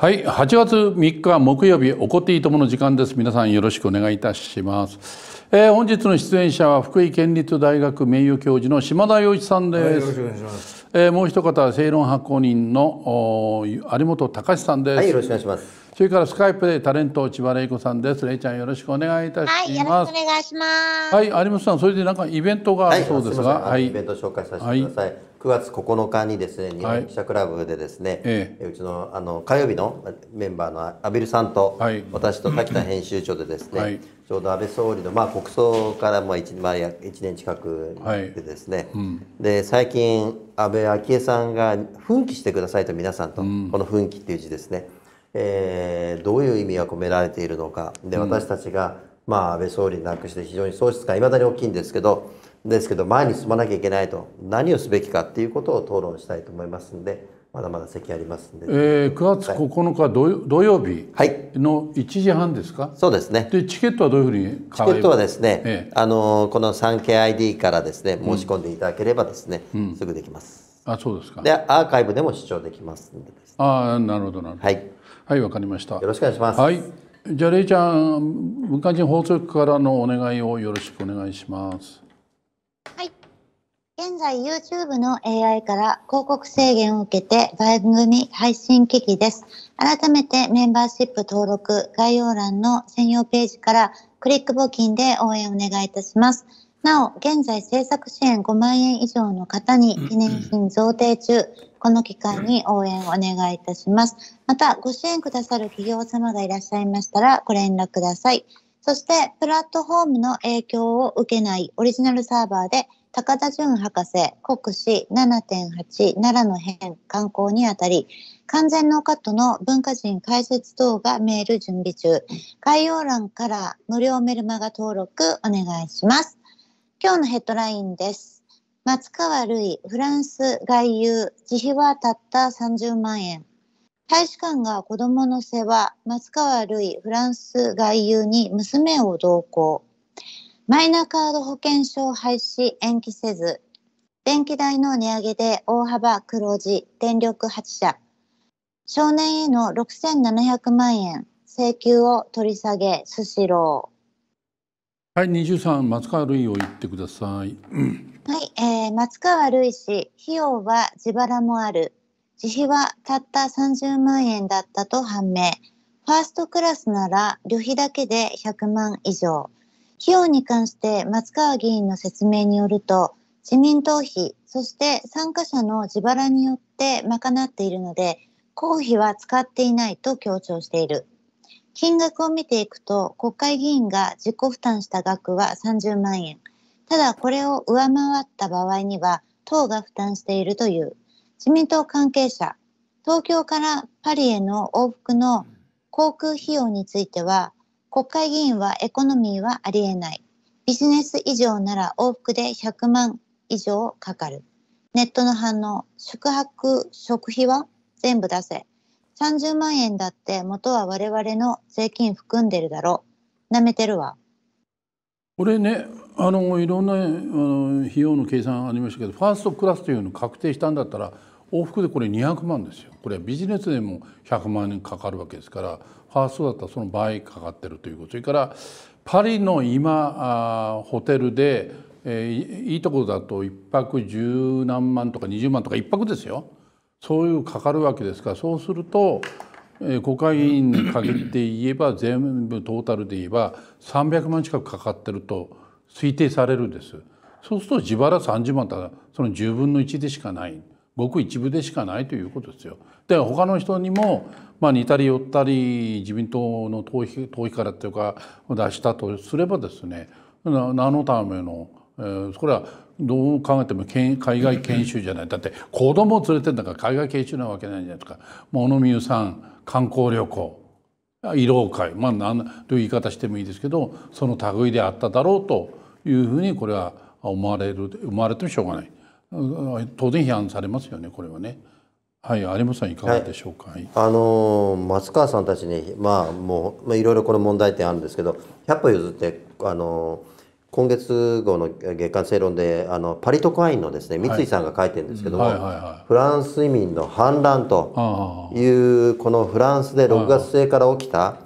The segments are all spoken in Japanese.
はい、8月3日木曜日、おこていいともの時間です。皆さんよろしくお願いいたします。えー、本日の出演者は福井県立大学名誉教授の島田洋一さんです。はい、よろしくお願いします。えー、もう一方は正論発行人の有本隆さんです。はい、よろしくお願いします。それからスカイプでタレント千葉玲子さんです。玲ちゃんよろしくお願いいたします。はい、よろしくお願いします。はい、有本さん、それでなんかイベントがあるそうですが、はい、イベント紹介させてください、はい9月9日にですね日本記者クラブでですね、はいええ、うちのあの火曜日のメンバーの阿部さんと、はい、私と滝田編集長でですね、はい、ちょうど安倍総理の、まあ、国葬からも 1,、まあ、1年近くでですね、うん、で最近安倍昭恵さんが「奮起してください」と皆さんと、うん、この「奮起」っていう字ですね、えー、どういう意味が込められているのかで私たちが、まあ、安倍総理亡くして非常に喪失感いまだに大きいんですけどですけど前に進まなきゃいけないと何をすべきかっていうことを討論したいと思いますんでまだまだ席ありますんで、えー、9月9日土,、土曜日の1時半ですか、はい、そうですねでチケットはどういうふうにチケットはですね、ええ、あのこの 3KID からですね申し込んでいただければですね、うん、すぐできます、うん、あそうですかでアーカイブでも視聴できますんで、ね、ああなるほどなるほどはいはい、わ、かりましたよろしくお願いします、はい、じゃあれいちゃん文化人放送局からのお願いをよろしくお願いしますはい。現在 YouTube の AI から広告制限を受けて番組配信機器です。改めてメンバーシップ登録概要欄の専用ページからクリック募金で応援お願いいたします。なお、現在制作支援5万円以上の方に記念品贈呈中、この機会に応援お願いいたします。また、ご支援くださる企業様がいらっしゃいましたら、ご連絡ください。そして、プラットフォームの影響を受けないオリジナルサーバーで、高田純博士、国史7.8奈良の編観光にあたり、完全ノーカットの文化人解説動画メール準備中、概要欄から無料メルマガ登録お願いします。今日のヘッドラインです。松川るい、フランス外遊、自費はたった30万円。大使館が子供の世話、松川るいフランス外遊に娘を同行。マイナカード保険証廃止延期せず、電気代の値上げで大幅黒字、電力8社。少年への6700万円請求を取り下げ、スシロー。はい、23、松川るいを言ってください。はい、えー、松川るい氏、費用は自腹もある。自費はたった30万円だったと判明。ファーストクラスなら旅費だけで100万以上。費用に関して松川議員の説明によると、自民党費、そして参加者の自腹によって賄っているので、公費は使っていないと強調している。金額を見ていくと、国会議員が自己負担した額は30万円。ただ、これを上回った場合には、党が負担しているという。自民党関係者、東京からパリへの往復の航空費用については、国会議員はエコノミーはありえない。ビジネス以上なら往復で100万以上かかる。ネットの反応、宿泊、食費は全部出せ。30万円だって元は我々の税金含んでるだろう。なめてるわ。これねあのいろんなあの費用の計算ありましたけどファーストクラスというのを確定したんだったら往復でこれ200万ですよこれはビジネスでも100万円かかるわけですからファーストだったらその倍かかってるということそれからパリの今あホテルで、えー、いいところだと1泊十何万とか20万とか1泊ですよそういうかかるわけですからそうすると、えー、国会議員に限って言えば全部トータルで言えば300万近くかかってると推定されるんです。そうすると自腹30万ったらその10分の1でしかないごく一部でしかないということですよ。で他の人にも、まあ、似たり寄ったり自民党の党費党費からっていうか出したとすればですね何のための、えー、これはどう考えても海外研修じゃないだって子供を連れてんだから海外研修なわけないじゃないですか物見湯さん観光旅行慰労会まあ何という言い方してもいいですけどその類であっただろうというふうにこれは思われる思われてもしょうがない。当然批判されますよねこれはね。はい、有本さんいかがでしょうか。はい、あの松川さんたちにまあもうまあいろいろこの問題点あるんですけど、百歩譲ってあの今月号の月刊正論であのパリ特派員のですね三井さんが書いてるんですけども、はいはいはいフランス移民の反乱というこのフランスで6月末から起きた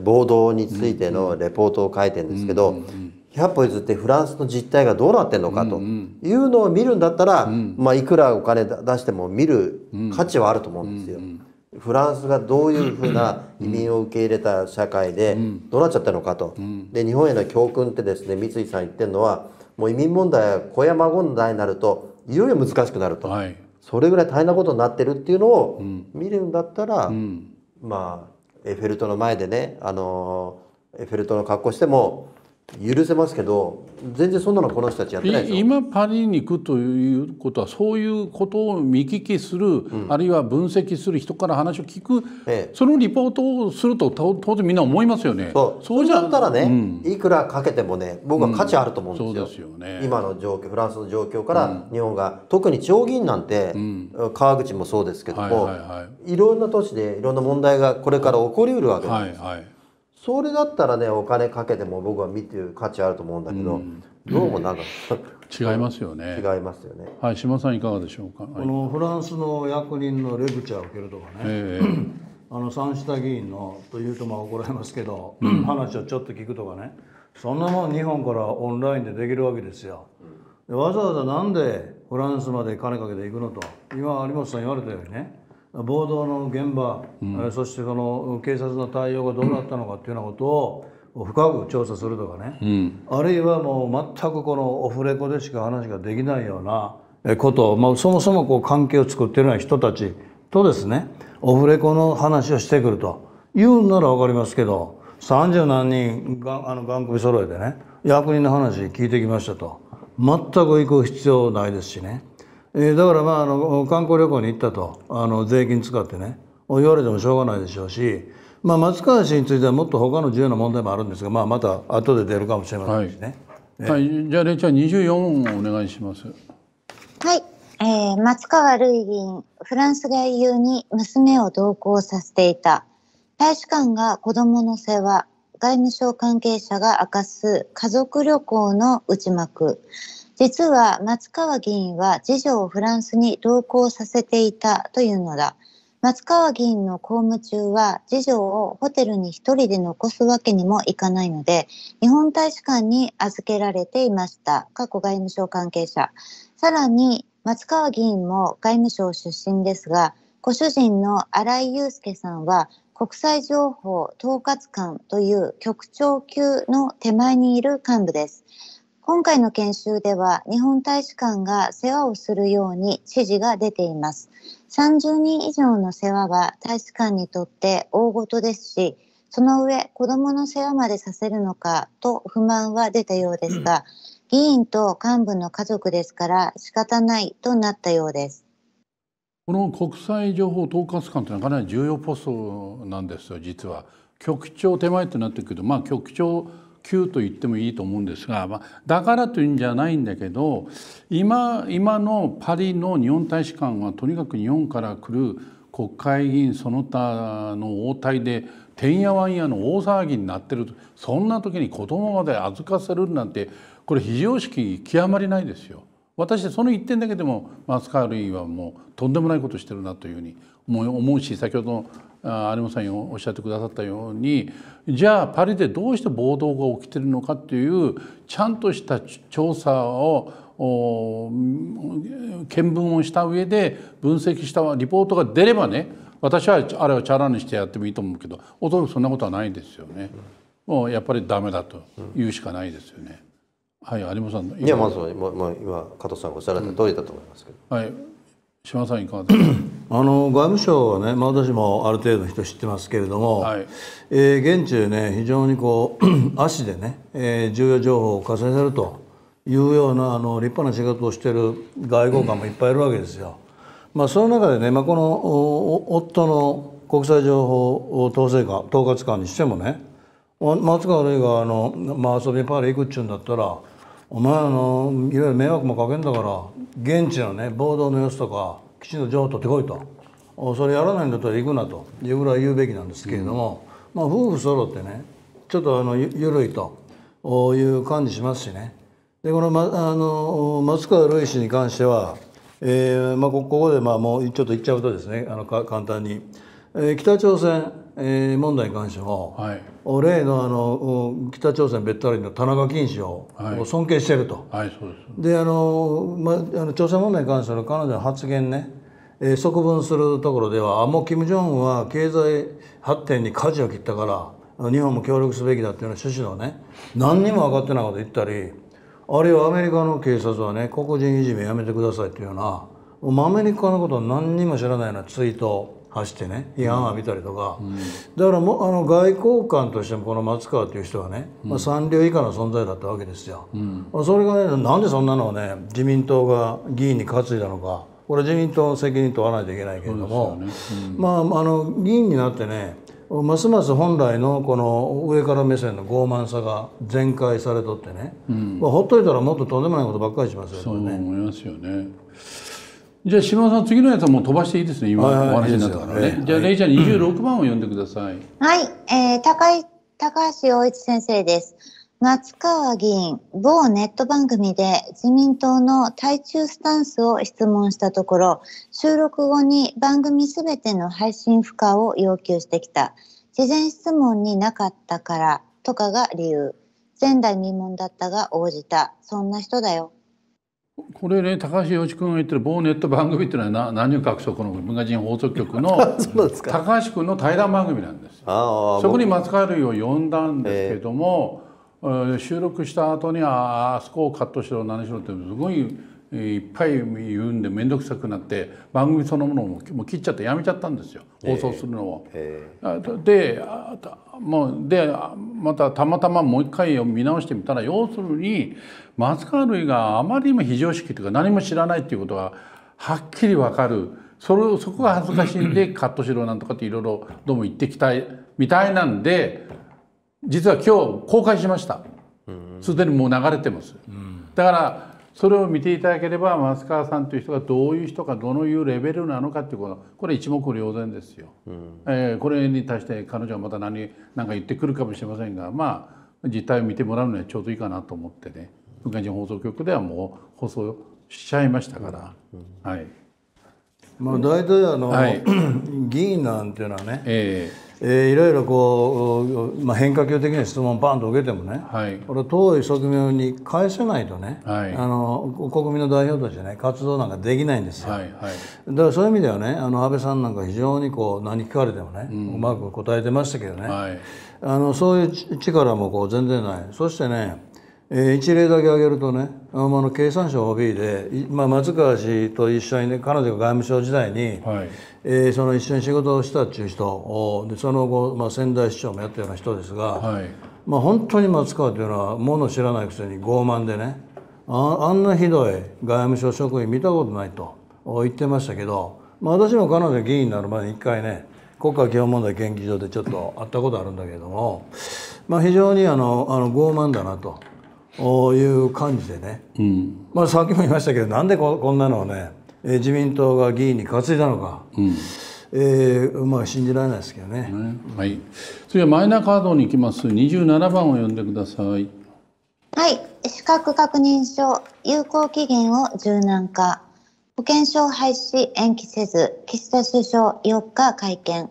暴動についてのレポートを書いてるんですけど、うん100歩譲ってフランスの実態がどうなってんのかというのを見るんだったら、うんうん、まあ、いくらお金出しても見る価値はあると思うんですよ。うんうんフランスがどういうふうな移民を受け入れた社会でどうなっちゃったのかと、うんうん、で日本への教訓ってですね三井さん言ってるのはもう移民問題は子や孫の代になるといよいよ難しくなると、はい、それぐらい大変なことになってるっていうのを見るんだったら、まあエッフェル塔の前でねあのエッフェル塔の格好しても許せますけど全然そんなのこの人たちやってない今パリに行くということはそういうことを見聞きする、うん、あるいは分析する人から話を聞く、ええ、そのリポートをすると当然みんな思いますよね。そうそうじゃったらね、うん、いくらかけてもね僕は価値あると思うんですようんすよね、今の状況フランスの状況から日本が、特に地方議員なんて、うん、川口もそうですけども、はいはいはい、いろんな都市でいろんな問題がこれから起こりうるわけです。はいはいそれだったらねお金かけても僕は見てる価値あると思うんだけど、うん、どうもなんか、違いますよね違いますよねはい島さんいかがでしょうか、このフランスの役人のレクチャーを受けるとかね、えー、あの三下議員のというとまあ怒られますけど、うん、話をちょっと聞くとかねそんなもん日本からオンラインでできるわけですよ、わざわざなんでフランスまで金かけていくのと今有本さん言われたようにね暴動の現場、うん、そしてその警察の対応がどうなったのかっていうようなことを、深く調査するとかね、うん、あるいはもう全くこのオフレコでしか話ができないようなことを、まあ、そもそもこう関係を作っているような人たちとですねオフレコの話をしてくると言うんなら分かりますけど三十何人があの番組揃えてね役人の話聞いてきましたと全く行く必要ないですしねえー、だからまああの観光旅行に行ったとあの税金使ってね言われてもしょうがないでしょうし、まあ、松川氏についてはもっと他の自由な問題もあるんですが、まあ、また後で出るかもしれませんしね。はい、はい、じゃあれいちゃん24問お願いします。はい、えー、松川るい議員フランス外遊に娘を同行させていた大使館が子どもの世話外務省関係者が明かす家族旅行の内幕実は松川議員は次女をフランスに同行させていたというのだ。松川議員の公務中は次女をホテルに一人で残すわけにもいかないので、日本大使館に預けられていました。過去外務省関係者。さらに松川議員も外務省出身ですが、ご主人の荒井祐介さんは国際情報統括官という局長級の手前にいる幹部です。今回の研修では日本大使館が世話をするように指示が出ています。30人以上の世話は大使館にとって大事ですし、その上子供の世話までさせるのかと不満は出たようですが、うん、議員と幹部の家族ですから仕方ないとなったようです。この国際情報統括官というのはかなり重要ポストなんですよ実は局長手前ってなってくると、まあ局長級と言ってもいいと思うんですが、まあ、だからというんじゃないんだけど今今のパリの日本大使館はとにかく日本から来る国会議員その他の応対でてんやわんやの大騒ぎになってるそんな時に子供まで預かせるなんてこれ非常識極まりないですよ。私その一点だけでもマスカール委員はもうとんでもないことしてるなというふうに思うし先ほどの有本さんおっしゃってくださったようにじゃあパリでどうして暴動が起きてるのかっていうちゃんとした調査を見聞をした上で分析したリポートが出ればね私はあれはチャラにしてやってもいいと思うけどおそらくそんなことはないですよね。もうやっぱりダメだと言うしかないですよね。はい有本さんいやまずは今加藤さんがおっしゃられた通りだと思いますけど。うん、はい島さんいかがですか あの外務省はね、まあ、私もある程度の人知ってますけれども、はい、えー、現地でね非常にこう 足でね、えー、重要情報を重ねるというようなあの立派な仕事をしてる外交官もいっぱいいるわけですよ。まあ、その中でね、まあ、この夫の国際情報統制官統括官にしてもね松川るいがあの、まあ、遊びパーリ行くっちゅうんだったらお前あのいわゆる迷惑もかけんだから現地のね暴動の様子とか基地の情報取ってこいとそれやらないんだったら行くなというぐらい言うべきなんですけれども、うん、まあ、夫婦揃ってねちょっとあの緩いという感じしますしねでこの,、ま、あの松川るい氏に関しては、えーまあ、ここでまあもうちょっと言っちゃうとですねあの簡単に、えー、北朝鮮、えー、問題に関しても、はい例のあの北朝鮮べったりの田中金氏を尊敬してると、はいはい、そうですであの、まあ、あの朝鮮問題に関しての彼女の発言ね、えー、側分するところではあもう金正恩は経済発展に舵を切ったから日本も協力すべきだっていうの趣旨のね何にも分かってないこと言ったりあるいはアメリカの警察はね黒人いじめやめてくださいっていうようなもうアメリカのことは何にも知らないようなツイート走ってね批判を浴びたりとか、うん、だからもあの外交官としてもこの松川という人はね、まあ、三流以下の存在だったわけですよ、うん、それがねなんでそんなのをね自民党が議員に担いだのかこれ自民党の責任問わないといけないけれども、ねうん、まああの議員になってねますます本来のこの上から目線の傲慢さが全開されとってね、まあ、ほっといたらもっととんでもないことばっかりしますよね。そう思いますよねじゃあ島田さん次のやつはもう飛ばしていいですね今お話になったからね、はいはい、じゃあレイちゃん26番を読んでくださいはい、えー、高い高橋洋一先生です松川議員、某ネット番組で自民党の対中スタンスを質問したところ、収録後に番組すべての配信負荷を要求してきた。事前質問になかったからとかが理由。前代未聞だったが応じた。そんな人だよ。これね高橋洋一君が言ってる某ネット番組っていうのは何を隠そうこの文化人放送局の 高橋君の対談番組なんですそこに松川るいを呼んだんですけども、えー、収録した後にああそこをカットしろ何しろってすごいいっぱい言うんで面倒くさくなって番組そのものをもう切っちゃってやめちゃったんですよ放送するのを。えーえー、でもうでまたたまたまもう一回見直してみたら要するに松川類があまりにも非常識というか何も知らないっていうことがはっきり分かるそれそこが恥ずかしいんでカットしろなんとかっていろいろどうも言ってきたいみたいなんで実は今日公開しましたすでにもう流れてます。だからそれを見ていただければ松川さんという人がどういう人かどのいうレベルなのかっていうことこれ一目瞭然ですよ、うん、えー、これに対して彼女はまた何何か言ってくるかもしれませんがまあ実態を見てもらうのはちょうどいいかなと思ってね文化人放送局ではもう放送しちゃいましたから、うんうん、はい。まあ、大体あの、はい、議員なんていうのはね、えーえー、いろいろこう、まあ、変化球的な質問をバンと受けてもね、はい、これ遠い側面に返せないとね、はい、あの国民の代表としてね活動なんかできないんですよ、はいはい、だからそういう意味ではねあの安倍さんなんか非常にこう何聞かれてもね、うん、うまく答えてましたけどね、はい、あのそういう力もこう全然ないそしてねえー、一例だけ挙げるとねあの経産省 OB で、まあ、松川氏と一緒にね彼女が外務省時代に、はい、えー、その一緒に仕事をしたっていう人でその後、まあ、仙台市長もやったような人ですが、はいまあ、本当に松川というのはもの知らないくせに傲慢でねああんなひどい外務省職員見たことないと言ってましたけど、まあ、私も彼女議員になる前に一回ね国家基本問題研究所でちょっと会ったことあるんだけれども、まあ、非常にあのあの傲慢だなと。こういう感じでね、うん、まあ、さっきも言いましたけどなんでここんなのをね自民党が議員に担いだのか。うんえー、まあ信じられないですけどね、ね、はい次はマイナーカードに行きます27番を読んでくださいはい資格確認書有効期限を柔軟化保険証廃止延期せず岸田首相4日会見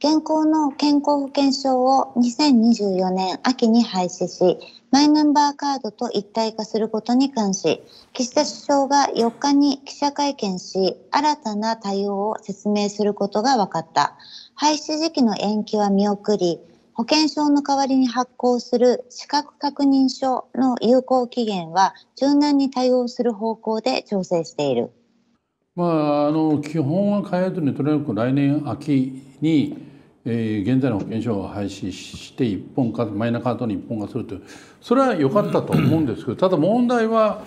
現行の健康保険証を2024年秋に廃止しマイナンバーカードと一体化することに関し、岸田首相が4日に記者会見し、新たな対応を説明することが分かった。廃止時期の延期は見送り、保険証の代わりに発行する資格確認書の有効期限は柔軟に対応する方向で調整している。まあ、あの基本は変えずにとにかく来年秋にえー、現在の保険証を廃止して一本化マイナカードに一本化するというそれは良かったと思うんですけどただ問題は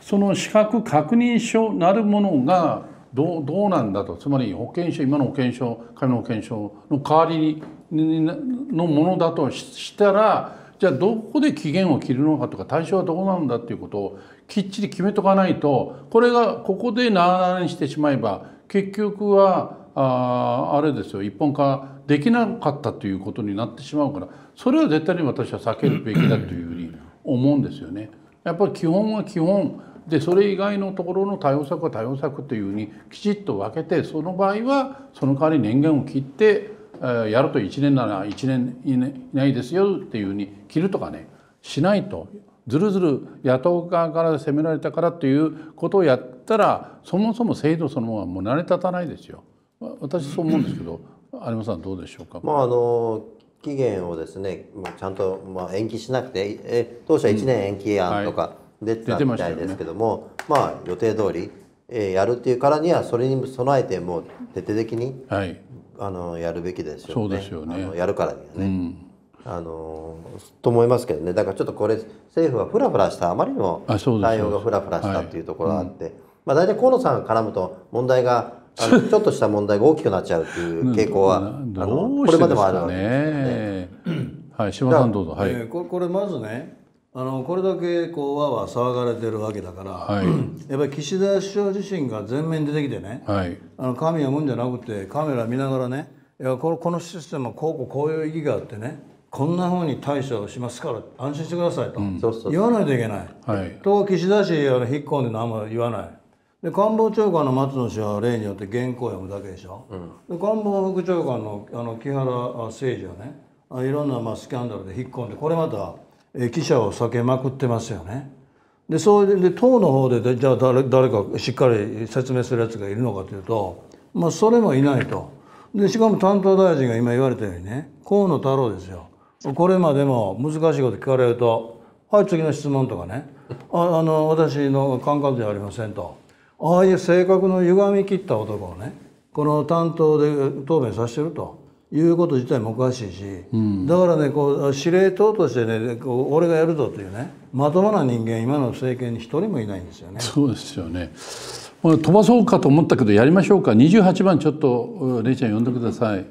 その資格確認書なるものがどうどうなんだとつまり保険証今の保険証紙の保険証の代わりにのものだとしたらじゃあどこで期限を切るのかとか対象はどこなんだっていうことをきっちり決めとかないとこれがここでなあなにしてしまえば結局はああれですよ一本化できなかったということになってしまうからそれは絶対に私は避けるべきだというふうに思うんですよね。やっぱり基本は基本でそれ以外のところの対応策は対応策というふうにきちっと分けてその場合はその代わりに年限を切ってやると1年なら1年以内ですよっていうふうに切るとかねしないとずるずる野党側から責められたからということをやったらそもそも制度そのものはもう成り立たないですよ。私そう思うんですけど、有馬さんどうでしょうか。まああの期限をですね、まあちゃんとまあ延期しなくて、え当初は1年延期案とか出てたみたいですけども、はいまね、まあ予定通り、えー、やるっていうからにはそれに備えてもう徹底的に、はい、あのやるべきですよね。そうですよね。やるからにはね。うんあのと思いますけどねだからちょっとこれ政府はふらふらしたあまりにも対応がふらふらしたっていうところがあって、はいまあ、大体河野さんが絡むと問題がちょっとした問題が大きくなっちゃうっていう傾向はこれまでもあるわけですね。はい、島さんどうぞ。はい、えー、これこれまずねあのこれだけこうわわ騒がれてるわけだから、はい、やっぱり岸田首相自身が前面に出てきてね、はい、あの神読むんじゃなくてカメラ見ながらねいやこのこのシステムはこうこういう意義があってねこんなふうに対処しますから安心してくださいと、うん、言わないといけない。はい、と岸田氏引っ込んで何も言わない。で官房長官の松野氏は例によって原稿を読むだけでしょ、うん、で官房副長官のあの木原誠二はねあいろんなまあスキャンダルで引っ込んでこれまた記者を避けまくってますよね。でそれで党の方でじゃあ誰誰かしっかり説明するやつがいるのかというと、まあ、それもいないとでしかも担当大臣が今言われたようにね河野太郎ですよこれまでも難しいこと聞かれると「はい次の質問」とかね「ああの私の感覚じゃありません」と。ああいう性格の歪み切った男をねこの担当で答弁させてるということ自体もおかしいし、うん、だからねこう司令塔としてねこう俺がやるぞというねまともな人間今の政権に一人もいないんですよね。そうですよね飛ばそうかと思ったけどやりましょうか28番ちょっとれいちゃん呼んでください。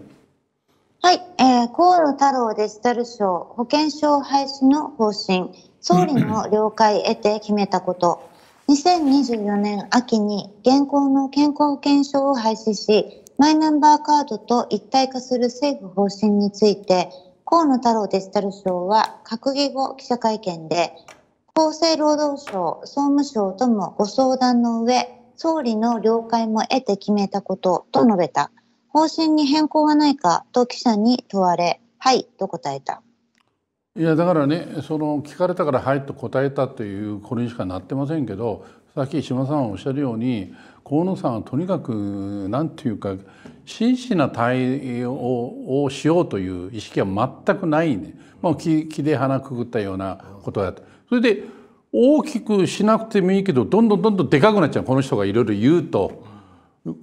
はい、えー、河野太郎デジタル省保険証廃止の方針総理の了解得て決めたこと2024年秋に現行の健康保険証を廃止し、マイナンバーカードと一体化する政府方針について、河野太郎デジタル省は閣議後記者会見で、厚生労働省、総務省ともご相談の上、総理の了解も得て決めたことと述べた。方針に変更はないかと記者に問われ、はいと答えた。いやだからねその聞かれたから「はい」と答えたというこれにしかなってませんけどさっき島さんおっしゃるように河野さんはとにかく何て言うか真摯な対応をしようという意識は全くないね、まあ、気で鼻くぐったようなことだとそれで大きくしなくてもいいけどどんどんどんどんでかくなっちゃうこの人がいろいろ言うと。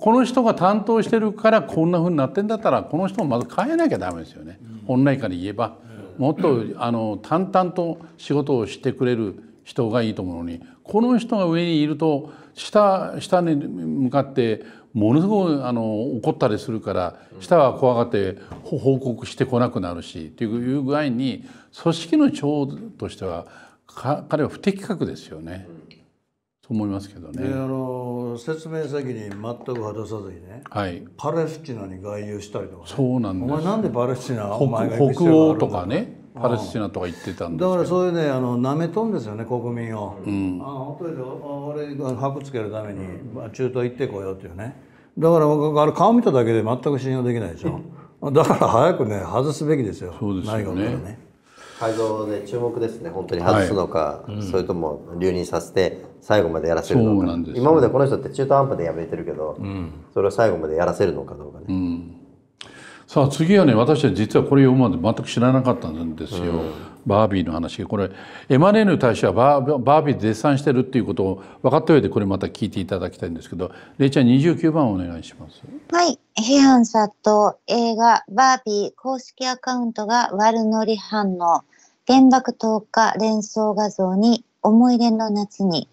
この人が担当してるからこんなふうになってんだったらこの人もまず変えなきゃダメですよね、本来から言えば。もっとあの淡々と仕事をしてくれる人がいいと思うのにこの人が上にいると下下に向かってものすごいあの怒ったりするから下は怖がって報告してこなくなるしという具合に組織の長としては彼は不適格ですよね。と思いますけどね。あの説明先に全く外さずにね、はい、パレスチナに外遊したりとか、ね、そうなんお前なんでパレスチナお前が北欧とかねパレスチナとか言ってたんだからそういうねあの舐めとんですよね国民を、うん、あほっといて俺がくつけるために中東行ってこようっていうねだから僕あれ顔見ただけで全く信用できないでしょだから早くね外すべきですよそうですよね内閣からね。改造で注目ですね本当に外すのか、はいうん、それとも留任させて最後までやらせるのか、ね、今までこの人って中途半端でやめてるけど、うん、それを最後までやらせるのかどうかね、うん、さあ次はね私は実はこれ読むまで全く知らなかったんですよ、バービーの話これエマネーヌ大使はバーバービー絶賛してるっていうことを分かった上でこれまた聞いていただきたいんですけどれいちゃん29番お願いしますはいヘアンさんと映画「バービー」公式アカウントが悪ノリ反応原爆投下連想画像に思い出の夏に、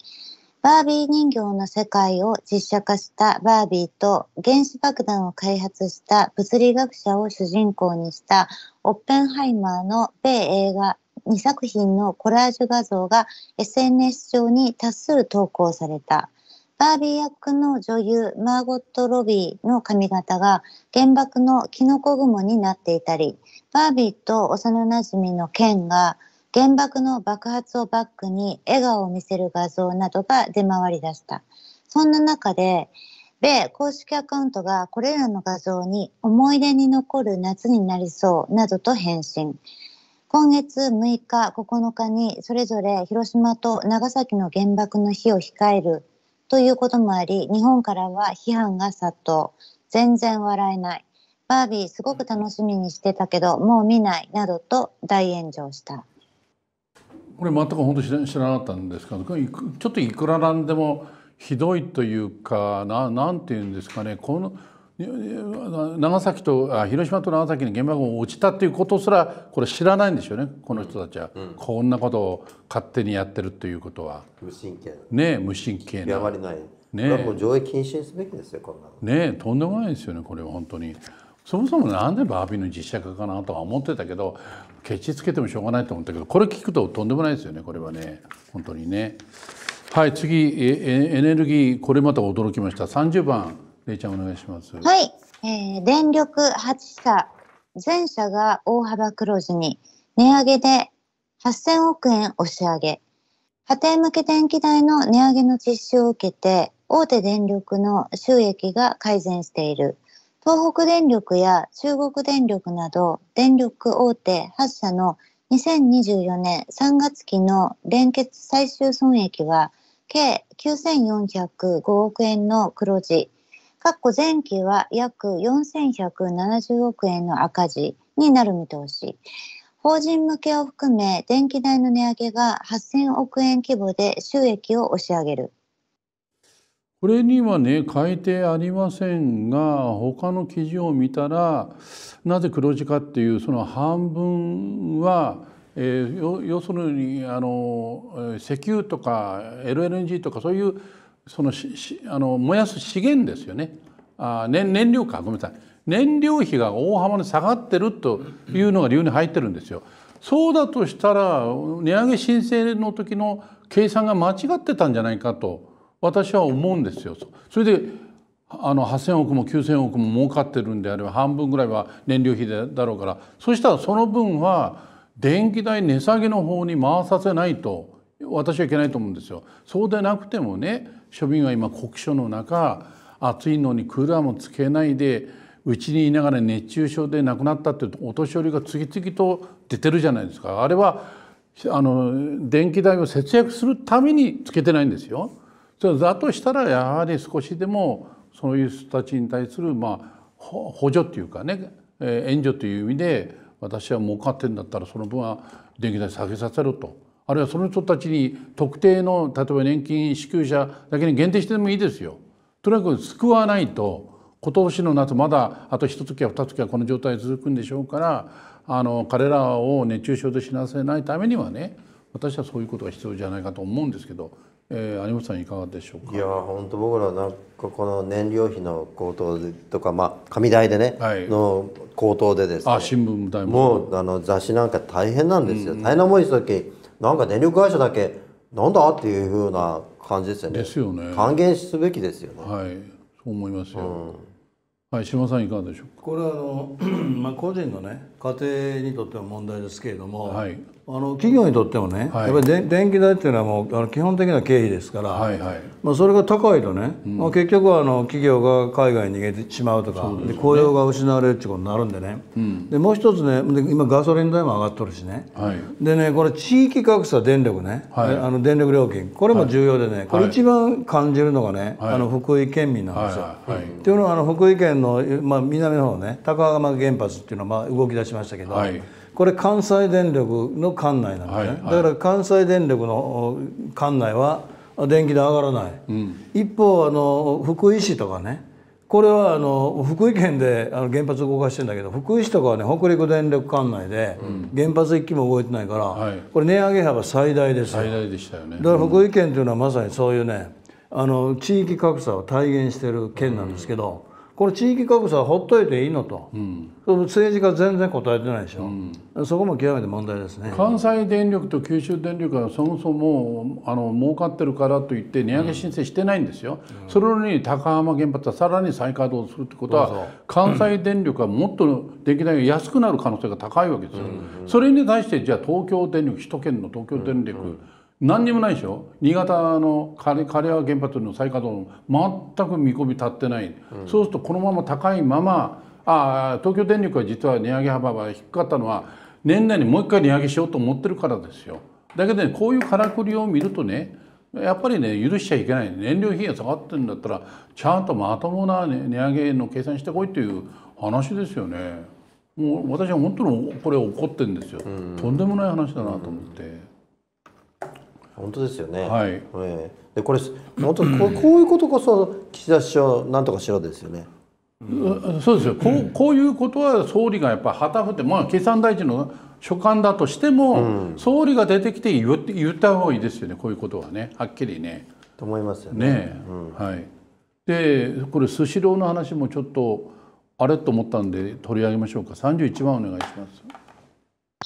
バービー人形の世界を実写化したバービーと原子爆弾を開発した物理学者を主人公にしたオッペンハイマーの米映画2作品のコラージュ画像が SNS 上に多数投稿された。バービー役の女優マーゴット・ロビーの髪型が原爆のキノコ雲になっていたり、バービーと幼なじみのケンが原爆の爆発をバックに笑顔を見せる画像などが出回り出した。そんな中で、米公式アカウントがこれらの画像に思い出に残る夏になりそうなどと返信。今月6日、9日にそれぞれ広島と長崎の原爆の日を控えるということもあり、日本からは批判が殺到。全然笑えない。バービーすごく楽しみにしてたけど、もう見ない。などと大炎上した。これ全く本当に知らなかったんですけど、ちょっといくらなんでもひどいというか、ななんていうんですかね。この長崎と広島と長崎に原爆が落ちたっていうことすらこれ知らないんでしょうねこの人たちは、うんうん、こんなことを勝手にやってるということは無神経ね無神経なやまりないねもう上映禁止にすべきですよこんなのねとんでもないですよねこれは本当にそもそもなんでバービーの実写化かなとは思ってたけどケチつけてもしょうがないと思ったけどこれ聞くととんでもないですよねこれはね本当にねはい次エネルギーこれまた驚きました30番れいちゃんお願いします。はい、えー、電力8社、全社が大幅黒字に、値上げで8000億円押し上げ、家庭向け電気代の値上げの実施を受けて、大手電力の収益が改善している。東北電力や中国電力など電力大手8社の2024年3月期の連結最終損益は計9405億円の黒字かっ前期は約4170億円の赤字になる見通し。法人向けを含め電気代の値上げが8000億円規模で収益を押し上げる。これにはね改定ありませんが他の記事を見たらなぜ黒字かっていうその半分は、えー、要するにあの石油とか LNG とかそういうそのあの燃やす資源ですよねあ燃燃料かごめんなさい燃料費が大幅に下がってるというのが理由に入ってるんですよ。そうだとしたら値上げ申請の時の計算が間違ってたんじゃないかと私は思うんですよ。それであの8,000億も9,000億も儲かってるんであれば半分ぐらいは燃料費だろうからそしたらその分は電気代値下げの方に回させないと私はいけないと思うんですよ。そうでなくてもね庶民は今酷暑の中暑いのにクーラーもつけないでうちにいながら熱中症で亡くなったってお年寄りが次々と出てるじゃないですかあれはあの電気代を節約するためにつけてないんですよ。それだとしたらやはり少しでもそういう人たちに対するまあ補助っていうかね援助という意味で私は儲かってんだったらその分は電気代下げさせろとあるいはその人たちに特定の例えば年金支給者だけに限定してもいいですよ。とにかく救わないと今年の夏まだあと一月や二月はこの状態続くんでしょうからあの彼らを熱中症で死なせないためにはね私はそういうことが必要じゃないかと思うんですけど、えー、有本さんいかがでしょうかいや本当僕らなんかこの燃料費の高騰とか、まあ、紙代でね、はい、の高騰でですねあ新聞代ももうあの雑誌なんか大変なんですよ、うんうん、大変な思いした時なんか電力会社だけなんだっていうふうな感じですよね。ですよね。還元すべきですよね。はい、そう思いますよ。うん、はい、島さんいかがでしょうか。これはあの まあ個人のね家庭にとっては問題ですけれども、はい、あの企業にとってもね、はい、やっぱり電気代っていうのはもうあの基本的な経費ですから、はいはい、まあ、それが高いとね、うん、まあ、結局はあの企業が海外に逃げてしまうとかで、ね、雇用が失われるってことになるんでね、うん、でもう一つね今ガソリン代も上がっとるしね、はい、でねこれ地域格差電力ね、はい、あの電力料金これも重要でね、これ一番感じるのがね、あの福井県民なんですよ。はいっていうのはあの福井県の、まあ、南の方ね高浜原発っていうのはまあ動き出しましたけど。これ関西電力の管内なんですね、はいはい、だから関西電力の管内は電気で上がらない、うん、一方あの福井市とかねこれはあの福井県であの原発動かしてんだけど福井市とかはね北陸電力管内で原発1基も動いてないから、うんはい、これ値上げ幅最大です最大でしたよねだから福井県というのはまさにそういうね、あの地域格差を体現してる県なんですけど、うんこれ地域格差ほっといていいのと、うん、政治家全然答えてないでしょ、うん、そこも極めて問題ですね関西電力と九州電力はそもそもあの儲かってるからといって値上げ申請してないんですよ、うん、それのに高浜原発はさらに再稼働するってことは関西電力はもっと電気代が安くなる可能性が高いわけですよ、それに対してじゃあ東京電力首都圏の東京電力、何にもないでしょ新潟の刈谷原発の再稼働も全く見込み立ってない、うん、そうするとこのまま高いままあ東京電力は実は値上げ幅が低かったのは年内にもう一回値上げしようと思ってるからですよ。だけどねこういうからくりを見るとねやっぱりね許しちゃいけない燃料費が下がってるんだったらちゃんとまともな、ね、値上げの計算してこいという話ですよね。もう私は本当にこれ怒ってるんですよ、とんでもない話だなと思って。本当ですよね。はい。ええー、でこれ本当こ こういうことこそ岸田首相なんとかしろですよね。うそうですよ、こうこういうことは総理がやっぱり旗振って、まあ、経産大臣の所管だとしても、うん、総理が出てきて言っ言った方がいいですよねこういうことはねはっきりね。と思いますよね。ねうん、はい、でこれスシローの話もちょっとあれと思ったんで取り上げましょうか31番お願いします。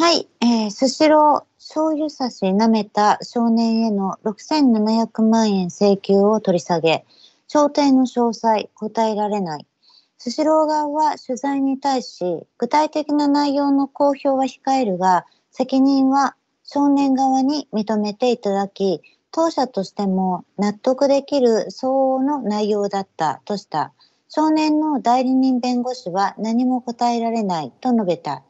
はい、えー、スシロー醤油差し舐めた少年への6700万円請求を取り下げ、調停の詳細、答えられない。スシロー側は取材に対し、具体的な内容の公表は控えるが、責任は少年側に認めていただき、当社としても納得できる相応の内容だったとした。少年の代理人弁護士は何も答えられないと述べた。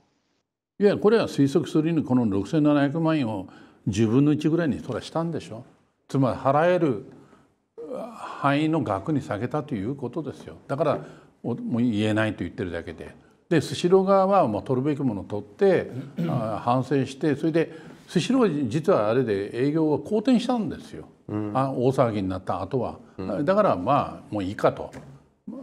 いやこれは推測するにこの6,700万円を10分の1ぐらいにそれはしたんでしょつまり払える範囲の額に下げたということですよだからもう言えないと言ってるだけで。でスシロー側はもう取るべきものを取って反省してそれでスシロー実はあれで営業が好転したんですよ、うん、あ大騒ぎになった後は、うん、だからまあもういいかと。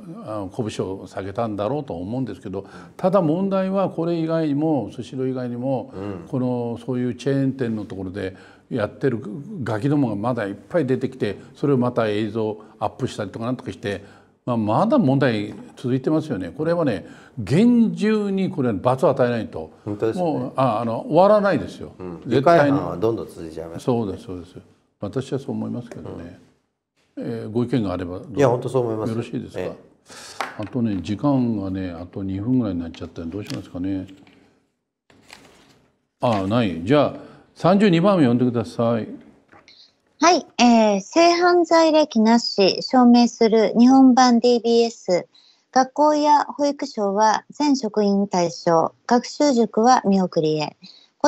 拳を下げたんだろうと思うんですけどただ問題はこれ以外にもスシロー以外にも、このそういうチェーン店のところでやってるガキどもがまだいっぱい出てきてそれをまた映像アップしたりとかなんとかして、まあ、まだ問題続いてますよねこれはね厳重にこれは罰を与えないと本当です、ね、もうああの終わらないですよ、うん、絶対にどんどん続いちゃいます、ね、そうですそうです私はそう思いますけどね、うん、えー、ご意見があればいや本当そう思いますよろしいですか、ええあとね時間がねあと2分ぐらいになっちゃったどうしますかねああないじゃあ32番を読んでくださいはい、えー、性犯罪歴なし証明する日本版 DBS 学校や保育所は全職員対象学習塾は見送りへ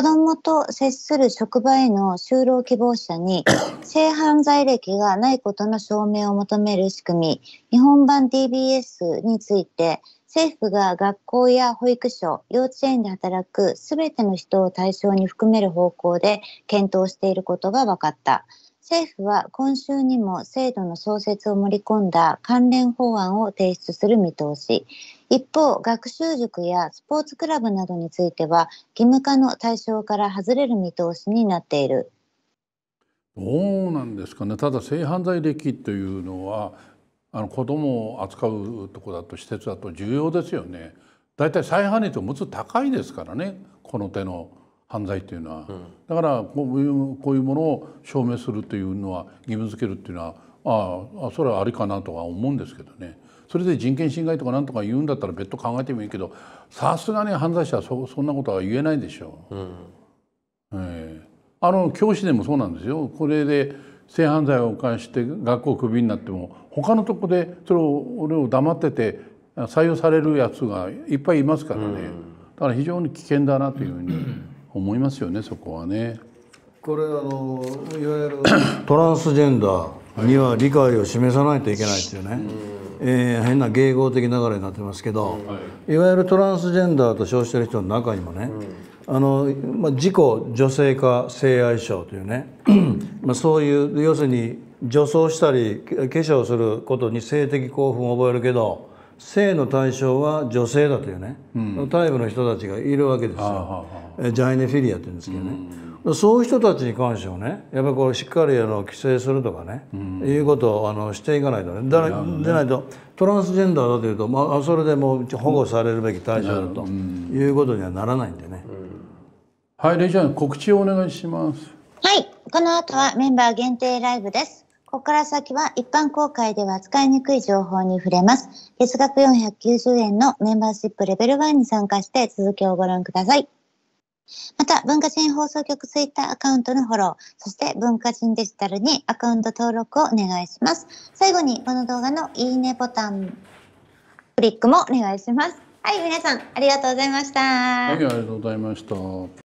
子供と接する職場への就労希望者に 性犯罪歴がないことの証明を求める仕組み、日本版 DBS について、政府が学校や保育所、幼稚園で働くすべての人を対象に含める方向で検討していることが分かった。政府は今週にも制度の創設を盛り込んだ関連法案を提出する見通し。一方、学習塾やスポーツクラブなどについては、義務化の対象から外れる見通しになっている。どうなんですかね。ただ性犯罪歴というのは、あの子供を扱うとこだと施設だと重要ですよね。だいたい再犯率もつ高いですからね。この手の犯罪というのは、うん、だからこういうこういうものを証明するというのは義務付けるっていうのはああそれはありかなとは思うんですけどね。それで人権侵害とか何とか言うんだったら別途考えてもいいけどさすがに犯罪者はそそんなことは言えないでしょう。うんえー、あの教師でもそうなんですよこれで性犯罪を犯して学校クビになっても他のとこでそれを俺を黙ってて採用されるやつがいっぱいいますからね、うん、だから非常に危険だなというふうに思いますよねそこはね。これあのいわゆるトランスジェンダーには理解を示さないといけないっていうね。うんえー、変な迎合的流れになってますけど、い、わゆるトランスジェンダーと称してる人の中にもね、あのまあ、自己女性化性愛症というね まあそういう要するに女装したり化粧することに性的興奮を覚えるけど性の対象は女性だというね、うん、タイプの人たちがいるわけですよ。ジャイネフィリアって言うんですけどね。うんそういう人たちに関してはねやっぱりこれしっかりあの規制するとかね、うん、いうことをあのしていかないとねだねでないとトランスジェンダーだというと、まあ、それでもう保護されるべき対象だと、うん、いうことにはならないんでね。はいレジャーん告知をお願いします。はいこの後はメンバー限定ライブです。ここから先は一般公開では扱いにくい情報に触れます。月額490円のメンバーシップレベル1に参加して続きをご覧ください。また、文化人放送局ツイッターアカウントのフォロー、そして文化人デジタルにアカウント登録をお願いします。最後に、この動画のいいねボタン、クリックもお願いします。はい、皆さん、ありがとうございました。はい、ありがとうございました。